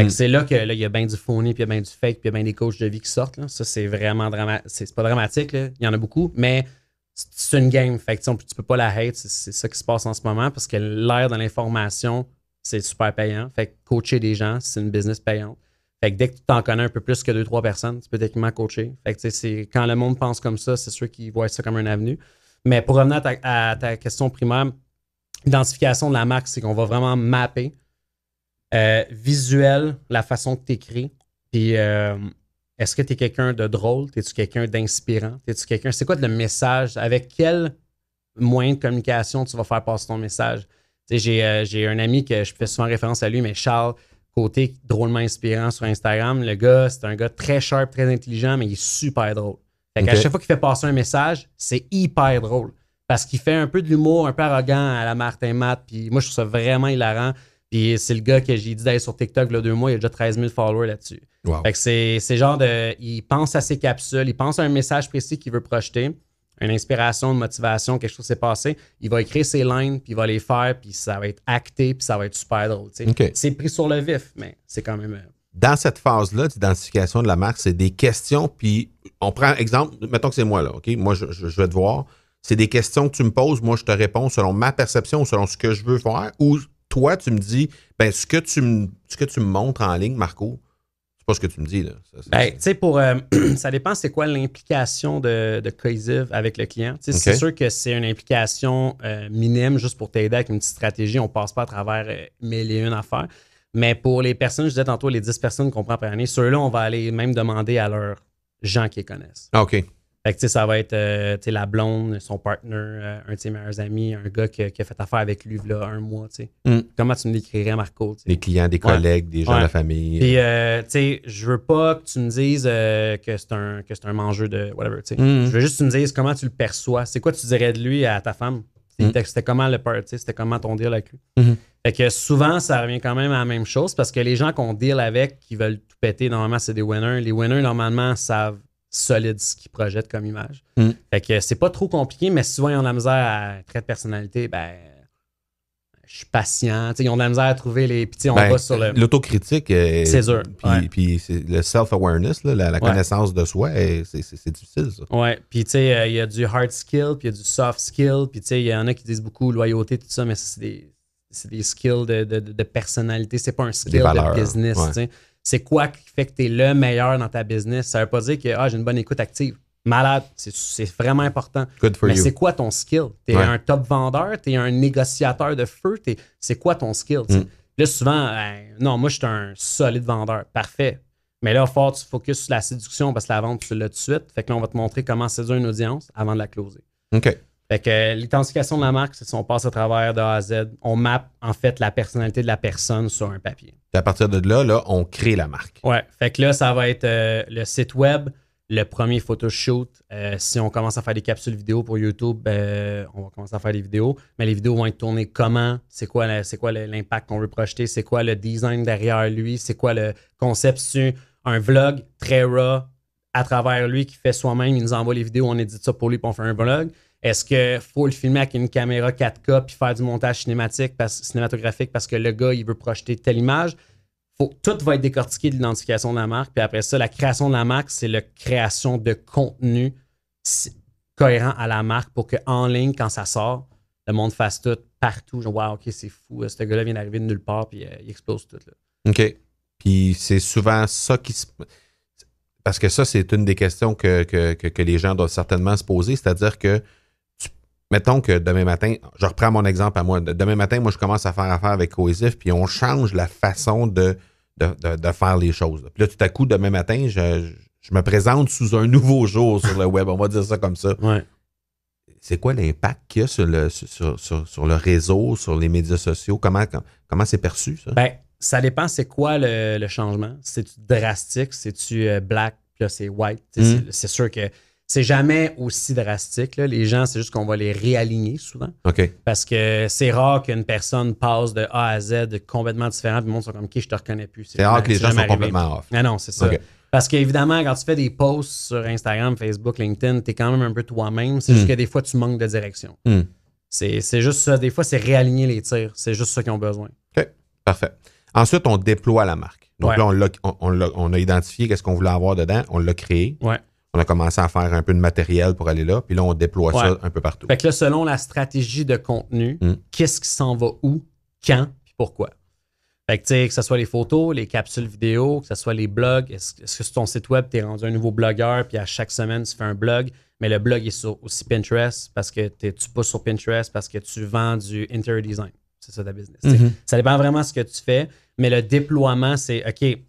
Mm. c'est là que là, il y a bien du phony, puis il y a bien du fake, puis il y a bien des coachs de vie qui sortent. Là. Ça, c'est vraiment dramatique. C'est pas dramatique, il y en a beaucoup, mais c'est une game. Fait que, tu peux pas la hate. C'est ça qui se passe en ce moment parce que l'air de l'information, c'est super payant. Fait coacher des gens, c'est une business payante. Fait dès que tu t'en connais un peu plus que deux, trois personnes, tu peux techniquement coacher. Fait que c'est quand le monde pense comme ça, c'est sûr qu'ils voient ça comme un avenue. Mais pour revenir à ta, à ta question primaire, l'identification de la marque, c'est qu'on va vraiment mapper euh, visuel, la façon que tu écris. Puis euh, est-ce que tu es quelqu'un de drôle? Es-tu quelqu'un d'inspirant? Es-tu quelqu'un. C'est quoi le message? Avec quel moyen de communication tu vas faire passer ton message? Euh, j'ai, un ami que je fais souvent référence à lui, mais Charles, côté drôlement inspirant sur Instagram, le gars, c'est un gars très sharp, très intelligent, mais il est super drôle. Fait chaque fois qu'il fait passer un message, c'est hyper drôle. Parce qu'il fait un peu de l'humour, un peu arrogant à la Martin Matt. Puis moi, je trouve ça vraiment hilarant. Puis c'est le gars que j'ai dit d'aller sur TikTok a deux mois, il a déjà 13 000 followers là-dessus. c'est genre de. Il pense à ses capsules, il pense à un message précis qu'il veut projeter, une inspiration, une motivation, quelque chose s'est passé. Il va écrire ses lines, puis il va les faire, puis ça va être acté, puis ça va être super drôle. C'est pris sur le vif, mais c'est quand même. Euh, Dans cette phase-là d'identification de la marque, c'est des questions, puis on prend exemple, mettons que c'est moi là, OK? Moi, je, vais te voir. C'est des questions que tu me poses, moi je te réponds selon ma perception, selon ce que je veux faire, ou toi, tu me dis, ben, ce que tu me, que tu montres en ligne, Marco, c'est pas ce que tu me dis. Là. Ça, ben, pour, euh, ça dépend c'est quoi l'implication de, de Cohesive avec le client. C'est sûr que c'est une implication euh, minime juste pour t'aider avec une petite stratégie. On passe pas à travers euh, mille et une affaires. Mais pour les personnes, je disais tantôt, les 10 personnes qu'on prend par année, ceux-là, on va aller même demander à leurs gens qui les connaissent. Ah, OK. Fait ça va être euh, la blonde, son partner, euh, un de ses meilleurs amis, un gars qui, a fait affaire avec lui un mois. Mm. Comment tu me décrirais, Marco? Des clients, des collègues, des gens de la famille. Puis, ne euh. je veux pas que tu me dises que c'est un, que un mangeur de whatever. Mm. Je veux juste que tu me dises comment tu le perçois. C'est quoi tu dirais de lui à ta femme? C'était mm. comment le c'était comment ton deal avec lui. Mm-hmm. que souvent, ça revient quand même à la même chose parce que les gens qu'on deal avec qui veulent tout péter, normalement, c'est des winners. Les winners, normalement, savent solide ce qu'ils projettent comme image. Hmm. Fait que c'est pas trop compliqué, mais souvent ils ont de la misère à trait de personnalité, ben je suis patient. ils ont de la misère à trouver les. Puis on ben, sur le. L'autocritique. C'est dur. Puis, le self-awareness, la, connaissance de soi, eh, c'est difficile, ça. Ouais. Puis tu sais, euh, il y a du hard skill, puis il y a du soft skill. Puis il y en a qui disent beaucoup loyauté, tout ça, mais c'est des, skills de, de, de personnalité. C'est pas un skill de business c'est quoi qui fait que tu es le meilleur dans ta business. Ça veut pas dire que ah, j'ai une bonne écoute active. Malade, c'est vraiment important. Good Mais c'est quoi ton skill? Tu es un top vendeur, tu es un négociateur de feu, c'est quoi ton skill? Là, souvent, ben, non, moi, je suis un solide vendeur. Parfait. Mais là, fort, tu focuses sur la séduction parce que la vente, tu l'as tout de suite. Fait que là, on va te montrer comment séduire une audience avant de la closer. OK. Fait que euh, l'identification de la marque, c'est si on passe à travers de A à Z, on map en fait la personnalité de la personne sur un papier. à partir de là, là, on crée la marque. Ouais. Fait que là, ça va être euh, le site web, le premier photo shoot. Euh, si on commence à faire des capsules vidéo pour YouTube, ben, on va commencer à faire des vidéos. Mais les vidéos vont être tournées comment? C'est quoi, c'est quoi l'impact qu'on veut projeter? C'est quoi le design derrière lui? C'est quoi le concept sur un vlog très raw à travers lui qui fait soi-même, il nous envoie les vidéos, on édite ça pour lui, pour on fait un vlog. Est-ce qu'il faut le filmer avec une caméra 4K puis faire du montage cinématique cinématographique parce que le gars, il veut projeter telle image? Faut, tout va être décortiqué de l'identification de la marque. Puis après ça, la création de la marque, c'est la création de contenu cohérent à la marque pour qu'en ligne, quand ça sort, le monde fasse tout partout. Genre, wow, OK, c'est fou. Euh, ce gars-là vient d'arriver de nulle part puis euh, il explose tout. OK. Puis c'est souvent ça qui se parce que ça, c'est une des questions que, que, les gens doivent certainement se poser, c'est-à-dire que mettons que demain matin, je reprends mon exemple à moi. Demain matin, moi, je commence à faire affaire avec Coésif, puis on change la façon de, de, faire les choses. Puis là, tout à coup, demain matin, je, me présente sous un nouveau jour sur le web. On va dire ça comme ça. C'est quoi l'impact qu'il y a sur le, sur, le réseau, sur les médias sociaux? Comment c'est perçu, ça? Ben, ça dépend c'est quoi le, changement. C'est-tu drastique? C'est-tu euh, black? Puis là, c'est white? Hmm. C'est sûr que c'est jamais aussi drastique. Les gens, c'est juste qu'on va les réaligner souvent. OK. Parce que c'est rare qu'une personne passe de A à Z complètement différent, puis le monde sont comme, qui je te reconnais plus. C'est rare que les gens sont complètement off. Mais non, c'est ça. Parce qu'évidemment, quand tu fais des posts sur Instagram, Facebook, LinkedIn, tu es quand même un peu toi-même. C'est juste hmm. que des fois, tu manques de direction. Hmm. C'est juste ça. Des fois, c'est réaligner les tirs. C'est juste ça qu'ils ont besoin. OK. Parfait. Ensuite, on déploie la marque. Donc là, on, a, identifié qu'est-ce qu'on voulait avoir dedans. On l'a créé. Ouais on a commencé à faire un peu de matériel pour aller là, puis là, on déploie ça un peu partout. Fait que là, selon la stratégie de contenu, hmm. qu'est-ce qui s'en va où, quand, puis pourquoi? Fait que, tu sais, que ce soit les photos, les capsules vidéo, que ce soit les blogs, est-ce, que sur ton site web, tu es rendu un nouveau blogueur, puis à chaque semaine, tu fais un blog, mais le blog est sur, aussi Pinterest parce que tu pousses sur Pinterest parce que tu vends du interior design. C'est ça ta business. Mm-hmm. Ça dépend vraiment de ce que tu fais, mais le déploiement, c'est OK,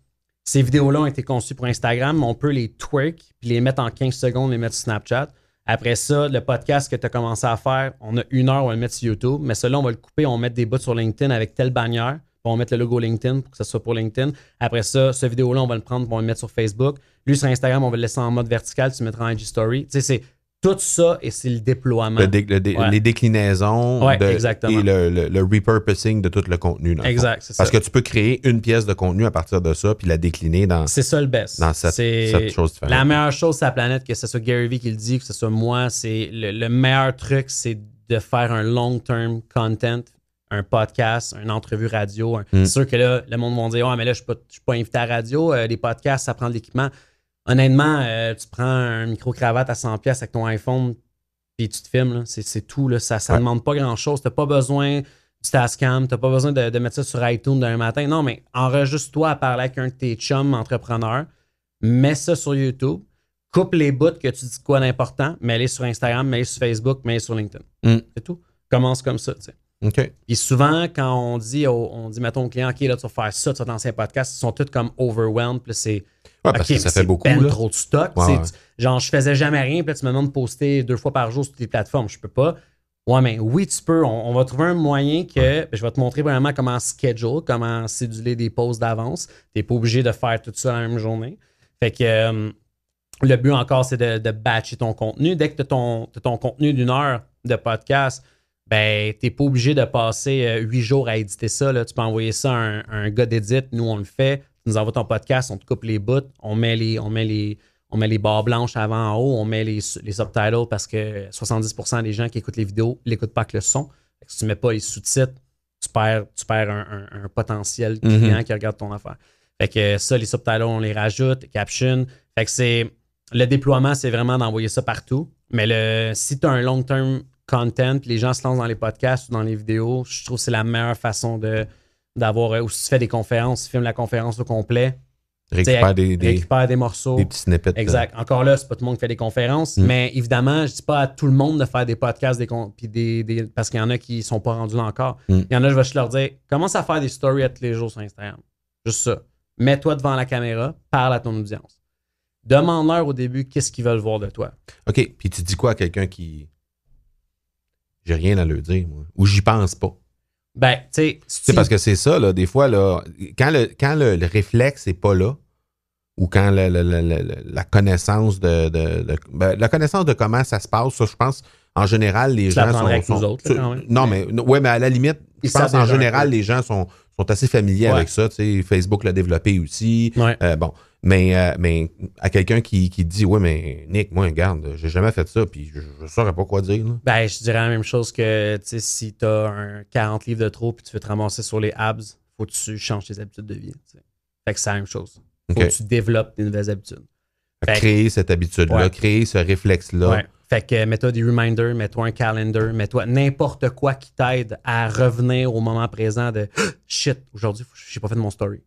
ces vidéos-là ont été conçues pour Instagram, on peut les twerk, puis les mettre en 15 secondes, les mettre sur Snapchat. Après ça, le podcast que tu as commencé à faire, on a une heure, on va le mettre sur YouTube, mais celui-là, on va le couper, on va mettre des bouts sur LinkedIn avec telle bannière, on va mettre le logo LinkedIn pour que ce soit pour LinkedIn. Après ça, ce vidéo-là, on va le prendre, on va le mettre sur Facebook. Lui, sur Instagram, on va le laisser en mode vertical, tu le mettras en IG Story. Tu sais, tout ça et c'est le déploiement. Les déclinaisons et le, repurposing de tout le contenu. exact. Parce que tu peux créer une pièce de contenu à partir de ça puis la décliner dans. C'est ça le best. Dans cette, chose La meilleure chose sur la planète, que ce soit Gary V qui le dit, que ce soit moi, c'est le, meilleur truc, c'est de faire un long-term content, un podcast, une entrevue radio. Hmm. C'est sûr que là, le monde va dire Ah, mais là, je ne suis, pas invité à radio, euh, les podcasts, ça prend de l'équipement honnêtement, euh, tu prends un micro-cravate à 100$ avec ton iPhone, puis tu te filmes, c'est tout. ça ne demande pas grand-chose. Tu n'as pas besoin du Tascam, tu n'as pas besoin de, mettre ça sur iTunes d'un matin. Non, mais enregistre-toi à parler avec un de tes chums entrepreneurs, mets ça sur YouTube, coupe les bouts que tu dis quoi d'important, mets-les sur Instagram, mets-les sur Facebook, mets-les sur LinkedIn. Mm. C'est tout. Commence comme ça, tu OK. souvent, quand on dit, on dit, mettons au client, OK, là, tu vas faire ça, tu ton ancien podcast, ils sont tous comme overwhelmed. Puis c'est. Ouais, parce que ça fait beaucoup. trop de stock. Genre, je faisais jamais rien, puis tu me demandes de poster deux fois par jour sur tes plateformes. Je peux pas. Ouais, mais oui, tu peux. On, va trouver un moyen que. Ben, je vais te montrer vraiment comment schedule, comment céduler des pauses d'avance. Tu n'es pas obligé de faire tout ça la même journée. Fait que. Euh, le but encore, c'est de, batcher ton contenu. Dès que tu as ton contenu d'une heure de podcast, ben, t'es pas obligé de passer euh, huit jours à éditer ça. Tu peux envoyer ça à un, gars d'édite, nous on le fait. Tu nous envoies ton podcast, on te coupe les bouts, on met les, on met les, on met les barres blanches avant en haut, on met les, les subtitles parce que 70% des gens qui écoutent les vidéos n'écoutent pas que le son. si tu ne mets pas les sous-titres, tu perds, tu perds un, potentiel mhm. client qui regarde ton affaire. Fait que ça, les subtitles, on les rajoute, caption. Fait que c'est. Le déploiement, c'est vraiment d'envoyer ça partout. Mais le, si tu as un long term content, les gens se lancent dans les podcasts ou dans les vidéos, je trouve que c'est la meilleure façon de d'avoir. Ou euh, si tu fais des conférences, tu filmes la conférence au complet. Récupère des, morceaux. Des petits snippets. Exact. Euh. Encore là, c'est pas tout le monde qui fait des conférences, mm. mais évidemment, je dis pas à tout le monde de faire des podcasts des, puis parce qu'il y en a qui sont pas rendus là encore. Mm. Il y en a, je vais juste leur dire commence à faire des stories à tous les jours sur Instagram. Juste ça. Mets-toi devant la caméra, parle à ton audience. Demande-leur au début qu'est-ce qu'ils veulent voir de toi. OK. Puis tu dis quoi à quelqu'un qui j'ai rien à leur dire, moi. Ou j'y pense pas. Ben, tu sais. c'est parce que c'est ça, là, des fois, là, quand le, quand le, réflexe n'est pas là, ou quand la connaissance de, de, ben, la connaissance de comment ça se passe, ça, je pense, en général, les gens sont. Avec autres, Non, mais ouais, mais à la limite, je pense en général, les gens sont, sont assez familiers avec ça. Facebook l'a développé aussi. Euh, bon, euh, mais, à quelqu'un qui, qui, dit Oui, mais Nick, moi, garde j'ai jamais fait ça, puis je, ne saurais pas quoi dire. Ben, je dirais la même chose que si tu as un 40 livres de trop, puis tu veux te ramasser sur les abs, faut que tu changes tes habitudes de vie. Fait que c'est la même chose. Faut que tu développes des nouvelles habitudes. créer cette habitude-là, créer ce réflexe-là. Fait que mets-toi des reminders, mets-toi un calendar, mets-toi n'importe quoi qui t'aide à revenir au moment présent de shit, aujourd'hui, j'ai pas fait de mon story.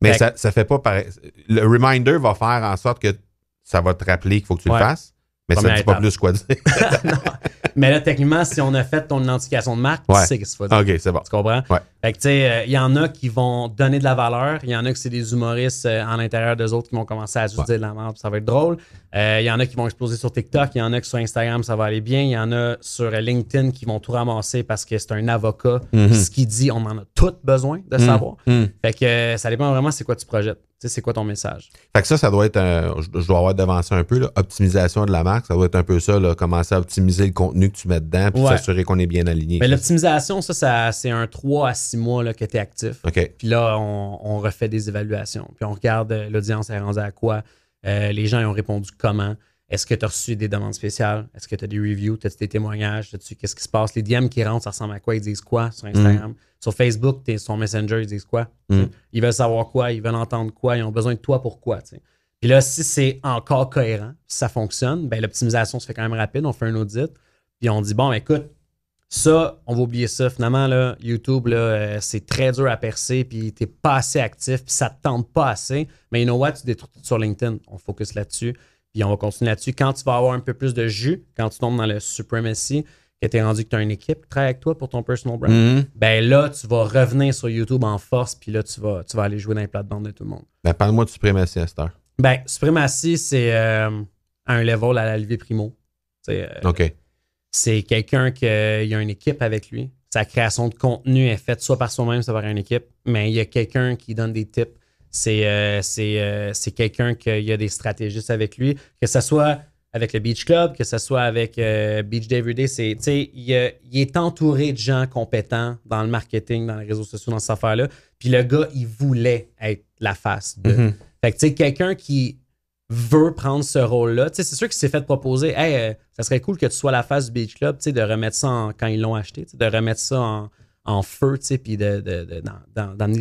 Mais ça, ça fait pas pareil. Le reminder va faire en sorte que ça va te rappeler qu'il faut que tu le fasses, mais ça ne dit pas plus quoi dire. mais là, techniquement, si on a fait ton identification de marque, tu sais ce qu'il faut dire. OK, c'est bon. Tu comprends? Fait que, tu sais, il euh, y en a qui vont donner de la valeur. Il y en a que c'est des humoristes euh, en l'intérieur d'eux autres qui vont commencer à juste dire de la merde, ça va être drôle. il euh, y en a qui vont exploser sur TikTok. Il y en a qui sur Instagram, ça va aller bien. Il y en a sur LinkedIn qui vont tout ramasser parce que c'est un avocat. Mhm. Ce qu'il dit, on en a tout besoin de mhm. savoir. Mhm. Fait que ça dépend vraiment c'est quoi tu projettes c'est quoi ton message? Fait que ça, ça doit être, un, je dois avoir devancé un peu, là, optimisation de la marque, ça doit être un peu ça, commencer à optimiser le contenu que tu mets dedans, puis s'assurer qu'on est bien aligné. l'optimisation, ça, c'est un 3 à 6 mois que tu es actif. Puis là, on, refait des évaluations, puis on regarde euh, l'audience est rendue à quoi, euh, les gens ont répondu comment. Est-ce que tu as reçu des demandes spéciales? Est-ce que tu as des reviews? As-tu des témoignages? tu qu'est-ce qui se passe? Les DM qui rentrent, ça ressemble à quoi? Ils disent quoi sur mm. Instagram? Sur Facebook, es, sur Messenger, ils disent quoi? Mm. Ils veulent savoir quoi? Ils veulent entendre quoi? Ils ont besoin de toi pour quoi? Puis là, si c'est encore cohérent, ça fonctionne, ben, l'optimisation se fait quand même rapide. On fait un audit. Puis on dit, bon, ben, écoute, ça, on va oublier ça. Finalement, là, YouTube, euh, c'est très dur à percer, puis t'es pas assez actif, puis ça te tente pas assez. Mais you know what? Tu détruis sur LinkedIn. On focus là-dessus. Puis on va continuer là-dessus. Quand tu vas avoir un peu plus de jus, quand tu tombes dans le supremacy, que tu es rendu que tu as une équipe qui travaille avec toi pour ton personal brand, mm-hmm. ben là, tu vas revenir sur YouTube en force, puis là, tu vas, tu vas aller jouer dans les plates-bandes de tout le monde. Ben, parle-moi de supremacy à Ben, supremacy, c'est euh, un level à la levée primo. Euh, OK. C'est quelqu'un qui a une équipe avec lui. Sa création de contenu est faite soit par soi-même, soit par une équipe. Mais il y a quelqu'un qui donne des tips euh, euh, c'est quelqu'un qui a des stratégistes avec lui, que ce soit avec le Beach Club, que ce soit avec euh, Beach Day Everyday, il, est entouré de gens compétents dans le marketing, dans les réseaux sociaux, dans cette affaire-là. Puis le gars, il voulait être la face de. Mm-hmm. Fait que, tu sais, quelqu'un qui veut prendre ce rôle-là, tu sais, c'est sûr qu'il s'est fait proposer, hey, ça serait cool que tu sois la face du Beach Club, tu sais, de remettre ça quand ils l'ont acheté, de remettre ça en, en feu, tu sais, puis des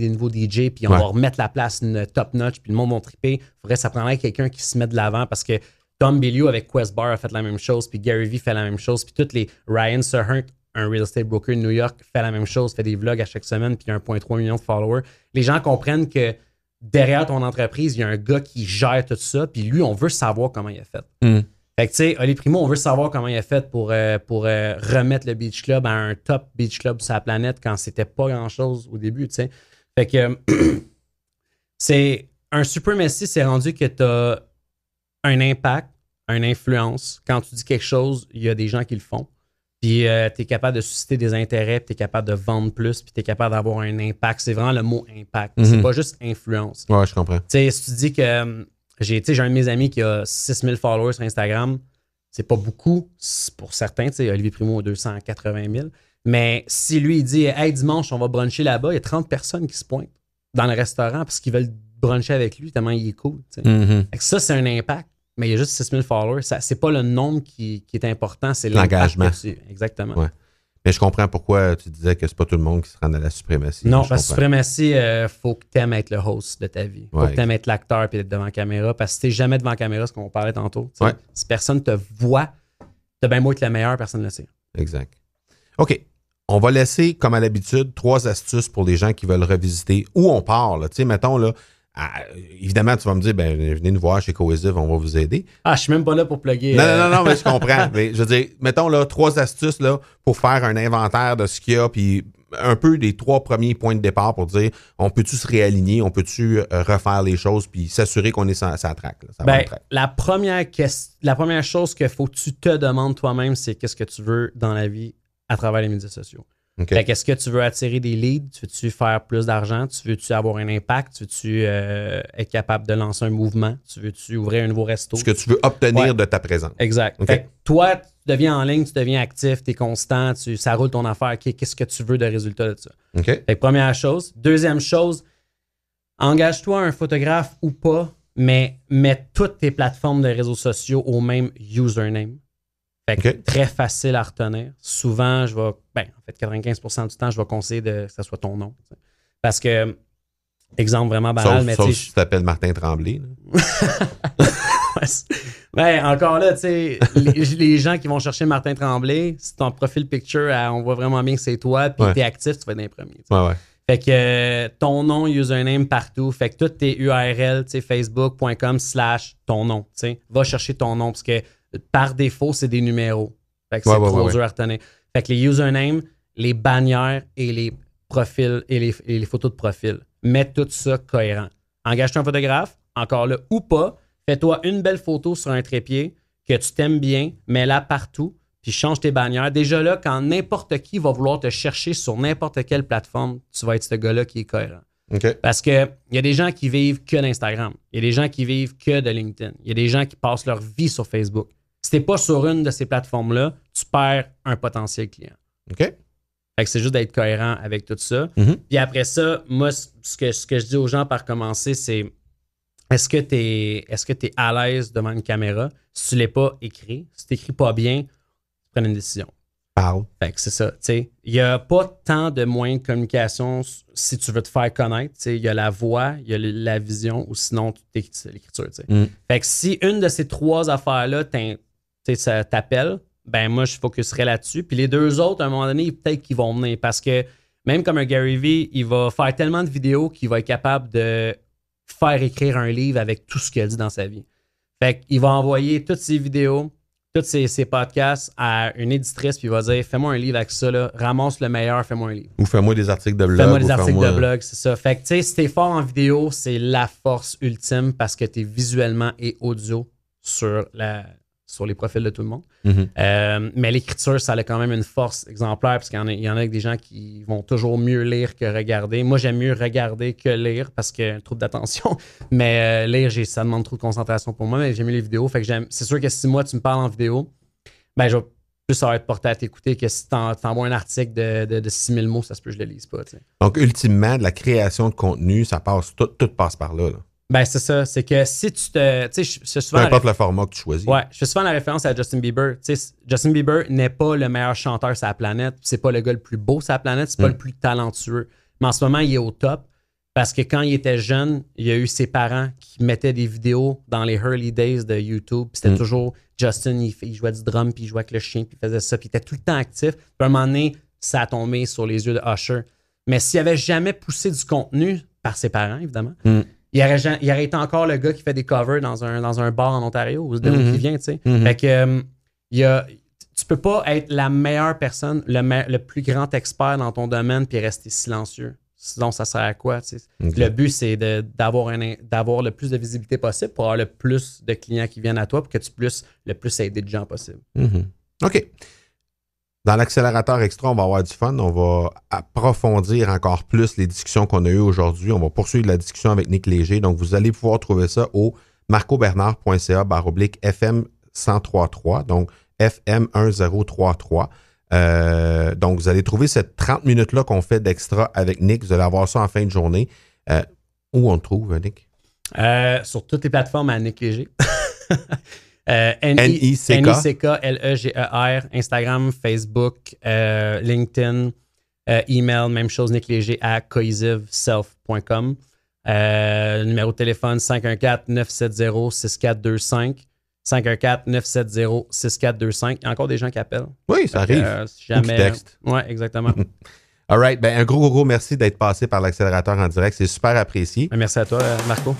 nouveaux DJ, puis on va remettre la place une top notch, puis le monde va triper. Faudrait ça prendrait quelqu'un qui se met de l'avant parce que Tom Bellio avec Quest Bar a fait la même chose, puis Gary Vee fait la même chose, puis toutes les Ryan Serhant, un real estate broker de New York, fait la même chose, fait des vlogs à chaque semaine, puis 1,3 million de followers. Les gens comprennent que derrière ton entreprise, il y a un gars qui gère tout ça, puis lui, on veut savoir comment il a fait. Hmm. Fait que, tu sais, Oli Primo, on veut savoir comment il a fait pour, euh, pour euh, remettre le Beach Club à un top Beach Club sur la planète quand c'était pas grand-chose au début, tu sais. Fait que, c'est un supremacy, c'est rendu que tu as un impact, une influence. Quand tu dis quelque chose, il y a des gens qui le font. Puis euh, t'es tu es capable de susciter des intérêts, puis tu es capable de vendre plus, puis tu es capable d'avoir un impact. C'est vraiment le mot impact. Mm-hmm. C'est pas juste influence. Ouais, je comprends. Tu sais, si tu dis que hum, j'ai, un de mes amis qui a 6000 followers sur Instagram. C'est pas beaucoup pour certains. Olivier Primo a 280 000. Mais si lui, il dit Hey, dimanche, on va bruncher là-bas, il y a 30 personnes qui se pointent dans le restaurant parce qu'ils veulent bruncher avec lui, tellement il est cool. Mm-hmm. Ça, c'est un impact. Mais il y a juste 6000 followers. Ce n'est pas le nombre qui, est important, c'est l'engagement. Exactement. Mais je comprends pourquoi tu disais que c'est pas tout le monde qui se rend à la suprématie. Non, parce que suprématie, il euh, faut que tu aimes être le host de ta vie. Il Faut que tu aimes être l'acteur et être devant la caméra. Parce que si n'es jamais devant la caméra, ce qu'on parlait tantôt, si personne te voit, tu as bien beau être la meilleure, personne ne le sait. Exact. OK. On va laisser, comme à l'habitude, trois astuces pour les gens qui veulent revisiter où on part. sais, Mettons, là, ah, évidemment, tu vas me dire, ben, venez nous voir chez Cohesive, on va vous aider. Ah, je suis même pas là pour plugger. Non, non, euh. non, mais je comprends. je veux dire, mettons là, trois astuces là, pour faire un inventaire de ce qu'il y a, puis un peu des trois premiers points de départ pour dire on peut-tu se réaligner, on peut-tu euh, refaire les choses, puis s'assurer qu'on est sa, ben, traque. La, première la première chose qu'il faut que tu te demandes toi-même, c'est qu'est-ce que tu veux dans la vie à travers les médias sociaux. Okay. qu'est-ce que tu veux attirer des leads? Tu veux-tu faire plus d'argent? Tu veux-tu avoir un impact? Tu veux-tu euh, être capable de lancer un mouvement? Tu veux-tu ouvrir un nouveau resto? Ce que tu veux obtenir de ta présence. Exact. toi, tu deviens en ligne, tu deviens actif, tu es constant, tu, ça roule ton affaire. Qu'est-ce que tu veux de résultat de ça? première chose. Deuxième chose, engage-toi un photographe ou pas, mais mets toutes tes plateformes de réseaux sociaux au même username. Fait que très facile à retenir. Souvent, je vais, ben, en fait, 95 du temps, je vais conseiller de, que ce soit ton nom. Parce que, exemple vraiment banal, mais sauf si tu t'appelles Martin Tremblay. ouais, ben, encore là, tu sais, les, gens qui vont chercher Martin Tremblay, si ton profil picture, on voit vraiment bien que c'est toi, puis t'es actif, tu vas être dans les premiers. Ouais, ouais. Fait que euh, ton nom, username partout. Fait que toutes tes URL, tu sais, facebook.com slash ton nom, tu sais, va chercher ton nom parce que par défaut, c'est des numéros. c'est trop dur à retenir. Fait que les usernames, les bannières et les profils et les, photos de profil. Mets tout ça cohérent. Engage-toi un photographe, encore là ou pas. Fais-toi une belle photo sur un trépied que tu t'aimes bien, mets-la partout, puis change tes bannières. Déjà là, quand n'importe qui va vouloir te chercher sur n'importe quelle plateforme, tu vas être ce gars-là qui est cohérent. Parce qu'il y a des gens qui vivent que d'Instagram. Il y a des gens qui vivent que de LinkedIn. Il y a des gens qui passent leur vie sur Facebook n'es pas sur une de ces plateformes-là, tu perds un potentiel client. OK. Fait c'est juste d'être cohérent avec tout ça. Mm-hmm. Puis après ça, moi, ce que, je dis aux gens par commencer, c'est est-ce que tu es, est-ce que es à l'aise devant une caméra? Si tu l'es pas, écrit. Si tu n'écris pas bien, tu prends une décision. Parle. Fait que c'est ça. Il n'y a pas tant de moyens de communication si tu veux te faire connaître. Il y a la voix, il y a la vision ou sinon tu l'écriture. Mm. Fait que si une de ces trois affaires-là tu ça t'appelle, ben moi, je focuserai là-dessus. Puis les deux autres, à un moment donné, peut-être qu'ils vont venir parce que même comme un Gary Vee, il va faire tellement de vidéos qu'il va être capable de faire écrire un livre avec tout ce qu'il a dit dans sa vie. Fait qu'il va envoyer toutes ses vidéos, tous ses, podcasts à une éditrice, puis il va dire Fais-moi un livre avec ça, là, ramasse le meilleur, fais-moi un livre. Ou fais-moi des articles de blog. Fais-moi des articles de blog, c'est ça. Fait que, tu sais, si t'es fort en vidéo, c'est la force ultime parce que t'es visuellement et audio sur la, sur les profils de tout le monde. Mhm. Euh, mais l'écriture, ça a quand même une force exemplaire, parce qu'il y, en a des gens qui vont toujours mieux lire que regarder. Moi, j'aime mieux regarder que lire parce que trouble d'attention. Mais euh, lire, ça demande trop de concentration pour moi, mais j'aime les vidéos. Fait que C'est sûr que si moi, tu me parles en vidéo, ben je vais plus ça être porté à t'écouter que si tu t'envoies un article de, de, de 6000 mots, ça se peut que je le lise pas. Donc, ultimement, la création de contenu, ça passe, tout, passe par là. Ben, c'est ça. C'est que si tu te. Tu sais, Peu importe le format que tu choisis. Ouais, je fais souvent la référence à Justin Bieber. Tu sais, Justin Bieber n'est pas le meilleur chanteur sur la planète. C'est pas le gars le plus beau sur la planète. C'est pas le mm. plus talentueux. Mais en ce moment, il est au top. Parce que quand il était jeune, il y a eu ses parents qui mettaient des vidéos dans les early days de YouTube. C'était mm. toujours Justin, il, jouait du drum, puis il jouait avec le chien, puis il faisait ça, puis il était tout le temps actif. Puis à un moment donné, ça a tombé sur les yeux de Usher. Mais s'il avait jamais poussé du contenu, par ses parents, évidemment, mm il aurait, aurait, été encore le gars qui fait des covers dans un, dans un bar en Ontario ou mm-hmm. il vient, tu sais. Mm-hmm. Fait que, euh, il y tu peux pas être la meilleure personne, le, le plus grand expert dans ton domaine puis rester silencieux. Sinon, ça sert à quoi? Le but, c'est d'avoir le plus de visibilité possible pour avoir le plus de clients qui viennent à toi pour que tu puisses le plus aider de gens possible. Mm-hmm. OK. Dans l'accélérateur extra, on va avoir du fun. On va approfondir encore plus les discussions qu'on a eues aujourd'hui. On va poursuivre la discussion avec Nick Léger. Donc, vous allez pouvoir trouver ça au marcobernard.ca oblique FM 1033. Donc, FM 1033. Euh, donc, vous allez trouver cette 30 minutes-là qu'on fait d'extra avec Nick. Vous allez avoir ça en fin de journée. Euh, où on le trouve, Nick? Euh, sur toutes les plateformes à Nick Léger. Euh, N-I-C-K-L-E-G-E-R, Instagram, Facebook, euh, LinkedIn, euh, email, même chose, Nick Léger à cohesiveself.com. numéro de téléphone 514-970-6425. 514-970-6425. Il y a encore des gens qui appellent. Oui, ça arrive. jamais... exactement. All Ben, un gros, gros merci d'être passé par l'accélérateur en direct. C'est super apprécié. Ben, merci à toi, Marco.